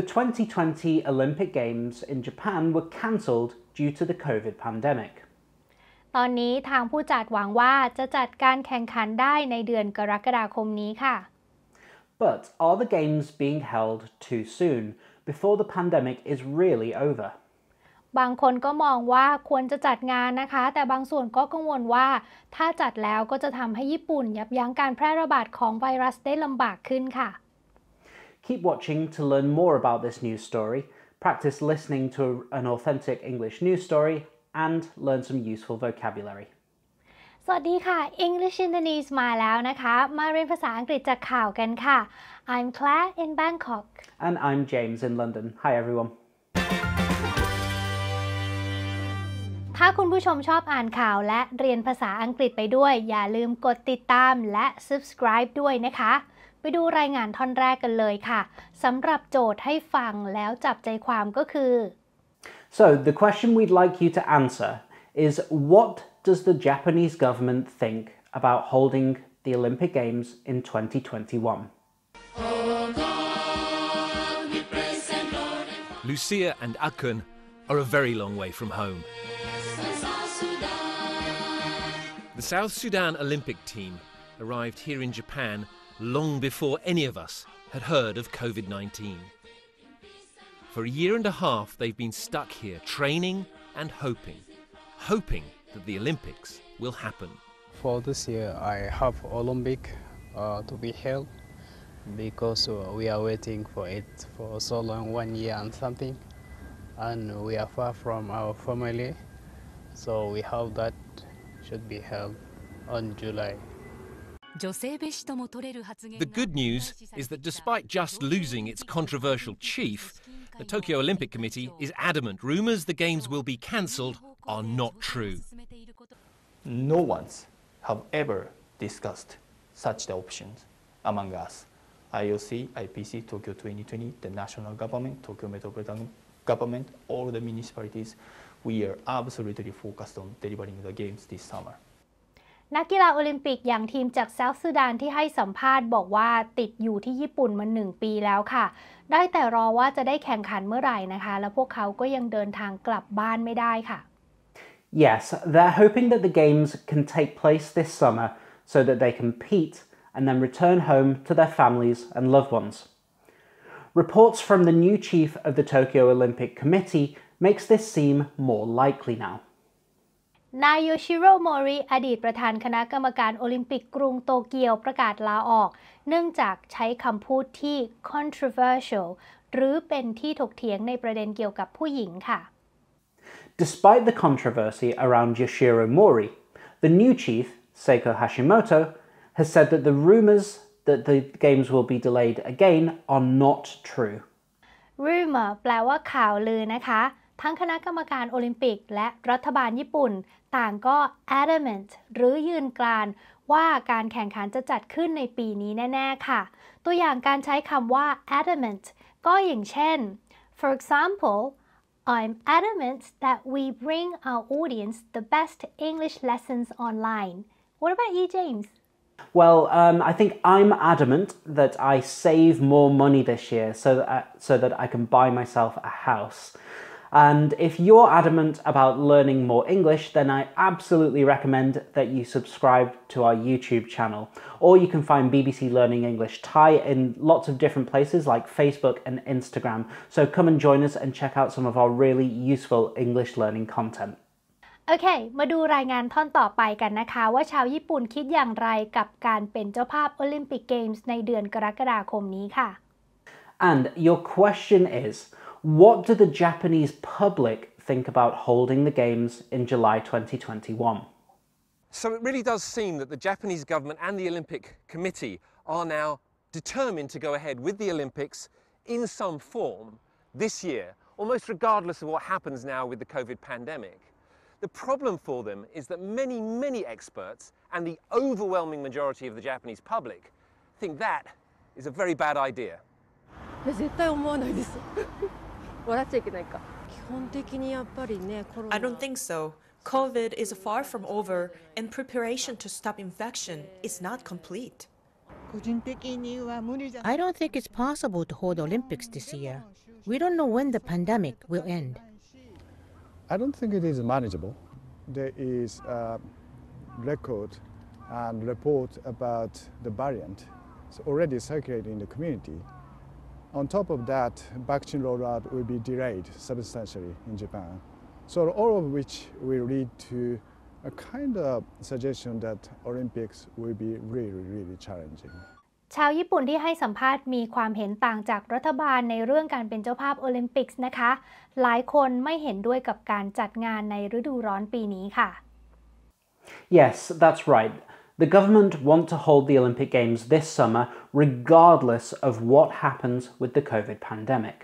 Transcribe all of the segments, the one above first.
The 2020 Olympic Games in Japan were cancelled due to the COVID pandemic. ตอนนี้ทางผู้จัดหวังว่าจะจัดการแข่งขันได้ในเดือนกรกฎาคมนี้ค่ะ But are the games being held too soon before the pandemic is really over? บางคนก็มองว่าควรจะจัดงานนะคะ แต่บางส่วนก็กังวลว่า ถ้าจัดแล้วก็จะทำให้ญี่ปุ่นยับยั้งการแพร่ระบาดของไวรัสได้ลำบากขึ้นค่ะ Keep watching to learn more about this news story, practice listening to an authentic English news story, and learn some useful vocabulary. สวัสดีค่ะ English in the News มาแล้วนะคะ มาเรียนภาษาอังกฤษจากข่าวกันค่ะ I'm Claire in Bangkok and I'm James in London Hi everyone ถ้าคุณผู้ชมชอบอ่านข่าวและเรียนภาษาอังกฤษไปด้วย อย่าลืมกดติดตามและ subscribe ด้วยนะคะ ไปดูรายงานท่อนแรกกันเลยค่ะสำหรับโจทย์ให้ฟังแล้วจับใจความก็คือ so the question we'd like you to answer is what does the Japanese government think about holding the Olympic Games in 2021 Lucia and Akun are a very long way from home. The South Sudan Olympic team arrived here in Japan long before any of us had heard of COVID 19. For a year and a half, they've been stuck here training and hoping, hoping that the Olympics will happen. For this year, I have Olympic uh, to be held because uh, we are waiting for it for so long, one year and something and we are far from our family so we hope that should be held on July. The good news is that despite just losing its controversial chief, the Tokyo Olympic Committee is adamant rumours the Games will be cancelled are not true. No one's have ever discussed such the options among us. IOC, IPC, Tokyo 2020, the national government, Tokyo Metropolitan government, all the municipalities, we are absolutely focused on delivering the games this summer. นักกีฬาโอลิมปิกอย่างทีมจากเซาท์ซูดานที่ให้สัมภาษณ์บอกว่าติดอยู่ที่ญี่ปุ่นมาหนึ่งปีแล้วค่ะได้แต่รอว่าจะได้แข่งขันเมื่อไหร่นะคะและพวกเขาก็ยังเดินทางกลับบ้านไม่ได้ค่ะ Yes, they're hoping that the games can take place this summer so that they compete and then return home to their families and loved ones. Reports from the new chief of the Tokyo Olympic Committee makes this seem more likely now. นายโยชิโร่โมริอดีตประธานคณะกรรมการโอลิมปิกกรุงโตเกียวประกาศลาออกเนื่องจากใช้คำพูดที่ controversial หรือเป็นที่ถกเถียงในประเด็นเกี่ยวกับผู้หญิงค่ะ Despite the controversy around Yoshiro Mori, the new chief, Seiko Hashimoto, has said that the rumors that the games will be delayed again are not true. Rumor แปลว่าข่าวลือนะคะทั้งคณะกรรมการโอลิมปิก และรัฐบาลญี่ปุ่น ต่างก็ adamant หรือยืนกรานว่าการแข่งขันจะจัดขึ้นในปีนี้แน่ๆค่ะ ตัวอย่างการใช้คำว่า adamant ก็อย่างเช่น for example I'm adamant that we bring our audience the best English lessons online What about you James Well, um, I think I'm adamant that I save more money this year so that uh, I, so that I can buy myself a house. And if you're adamant about learning more English, then I absolutely recommend that you subscribe to our YouTube channel. Or you can find BBC Learning English Thai in lots of different places like Facebook and Instagram. So come and join us and check out some of our really useful English learning content. Okay, And your question is what do the Japanese public think about holding the games in July 2021? So it really does seem that the Japanese government and the Olympic Committee are now determined to go ahead with the Olympics in some form this year, almost regardless of what happens now with the COVID pandemic. The problem for them is that many, many experts and the overwhelming majority of the Japanese public think that is a very bad idea. I do don't think so. COVID is far from over, and preparation to stop infection is not complete. I don't think it's possible to hold Olympics this year. We don't know when the pandemic will end. I don't think it is manageable. There is a record and report about the variant. It's already circulating in the community. On top of that, vaccine rollout will be delayed substantially in Japan. So all of which will lead to a kind of suggestion that Olympics will be really, really challenging. ชาวญี่ปุ่นที่ให้สัมภาษณ์มีความเห็นต่างจากรัฐบาลในเรื่องการเป็นเจ้าภาพโอลิมปิกส์นะคะ หลายคนไม่เห็นด้วยกับการจัดงานในฤดูร้อนปีนี้ค่ะ Yes that's right The government want to hold the Olympic Games this summer regardless of what happens with the COVID pandemic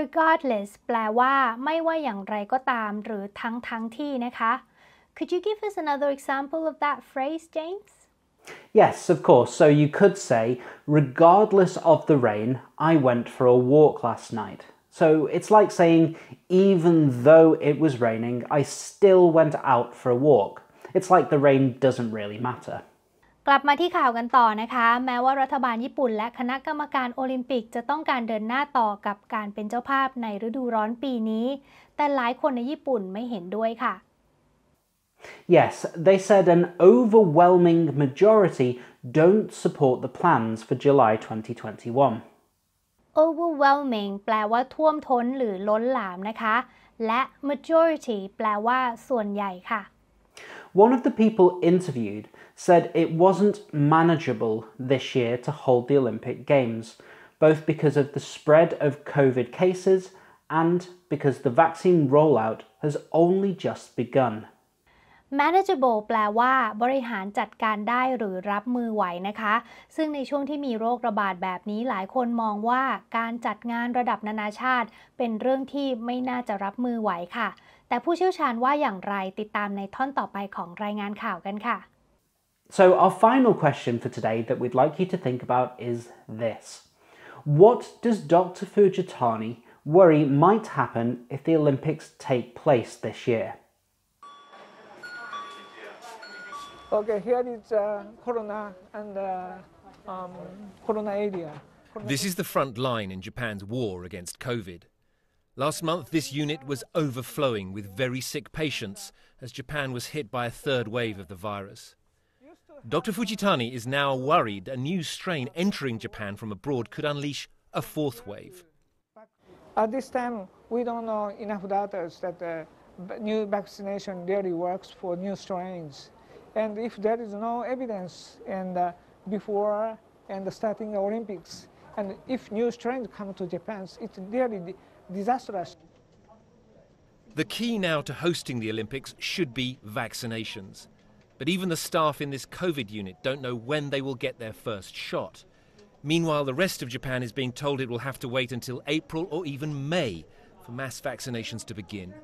Regardless แปลว่าไม่ว่าอย่างไรก็ตามหรือทั้งทั้งที่นะคะ Could you give us another example of that phrase James Yes, of course, so you could say, regardless of the rain, I went for a walk last night. So it's like saying, even though it was raining, I still went out for a walk. It's like the rain doesn't really matter. กลับมาที่ข่าวกันต่อนะคะแม้ว่ารัฐบาลญี่ปุ่นและคณะกรรมการโอลิมปิกจะต้องการเดินหน้าต่อกับการเป็นเจ้าภาพในฤดูร้อนปีนี้แต่หลายคนในญี่ปุ่นไม่เห็นด้วยค่ะ Yes, they said an overwhelming majority don't support the plans for July 2021. Overwhelming แปลว่าท่วมท้นหรือล้นหลามนะคะ majority แปลว่าส่วนใหญ่ค่ะ One of the people interviewed said it wasn't manageable this year to hold the Olympic Games, both because of the spread of COVID cases and because the vaccine rollout has only just begun. manageable แปลว่าบริหารจัดการได้หรือรับมือไหวนะคะซึ่งในช่วงที่มีโรคระบาดแบบนี้หลายคนมองว่าการจัดงานระดับนานาชาติ เป็นเรื่องที่ไม่น่าจะรับมือไหวค่ะ แต่ผู้เชี่ยวชาญว่าอย่างไรติดตามในท่อนต่อไปของรายงานข่าวกันค่ะ So our final question for today that we'd like you to think about is this. What does Dr. Fujitani worry might happen if the Olympics take place this year? Okay, here is uh, Corona and uh, um, Corona area. Corona this is the front line in Japan's war against COVID. Last month, this unit was overflowing with very sick patients as Japan was hit by a third wave of the virus. Dr. Fujitani is now worried a new strain entering Japan from abroad could unleash a fourth wave. At this time, we don't know enough data that the uh, new vaccination really works for new strains. And if there is no evidence and uh, before and starting the Olympics, and if new strains come to Japan, it's really disastrous. The key now to hosting the Olympics should be vaccinations. But even the staff in this COVID unit don't know when they will get their first shot. Meanwhile, the rest of Japan is being told it will have to wait until April or even May for mass vaccinations to begin.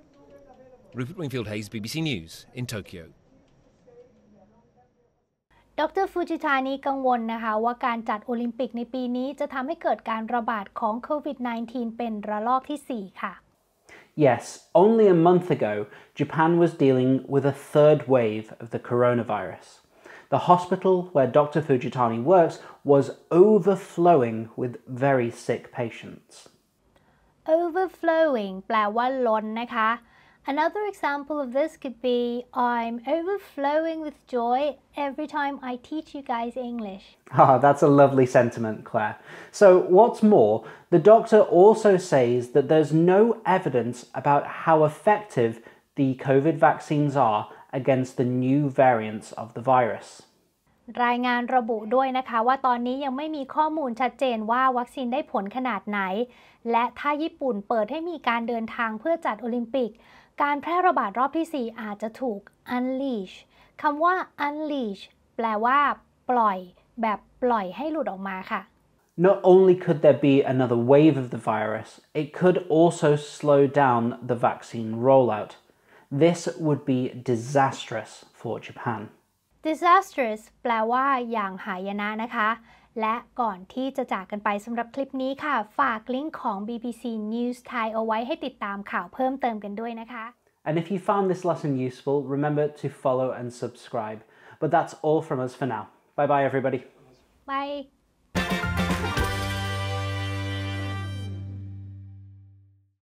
Rupert Wingfield Hayes, BBC News, in Tokyo. ดร ฟูจิทานีกังวลนะคะว่าการจัดโอลิมปิกในปีนี้จะทำให้เกิดการระบาดของโควิด -19 เป็นระลอกที่4 ค่ะ Yes, only a month ago, Japan was dealing with a third wave of the coronavirus. The hospital where Dr. Fujitani works was overflowing with very sick patients. Overflowing แปลว่าล้นนะคะ Another example of this could be I'm overflowing with joy every time I teach you guys English. Ah, that's a lovely sentiment, Claire. So, what's more, the doctor also says that there's no evidence about how effective the COVID vaccines are against the new variants of the virus. รายงานระบุด้วยนะคะว่าตอนนี้ยังไม่มีข้อมูลชัดเจนว่าวัคซีนได้ผลขนาดไหน และถ้าญี่ปุ่นเปิดให้มีการเดินทางเพื่อจัดโอลิมปิกการแพร่ระบาดรอบที่ 4 อาจจะถูก unleash คำว่า unleash แปลว่า ปล่อย แบบปล่อยให้หลุดออกมาค่ะ Not only could there be another wave of the virus, it could also slow down the vaccine rollout. This would be disastrous for Japan. disastrous แปลว่าอย่างหายนะนะคะและก่อนที่จะจากกันไปสำหรับคลิปนี้ค่ะฝากลิงก์ของ BBC News Thai เอาไว้ให้ติดตามข่าวเพิ่มเติมกันด้วยนะคะ And if you found this lesson useful remember to follow and subscribe but that's all from us for now bye bye everybody bye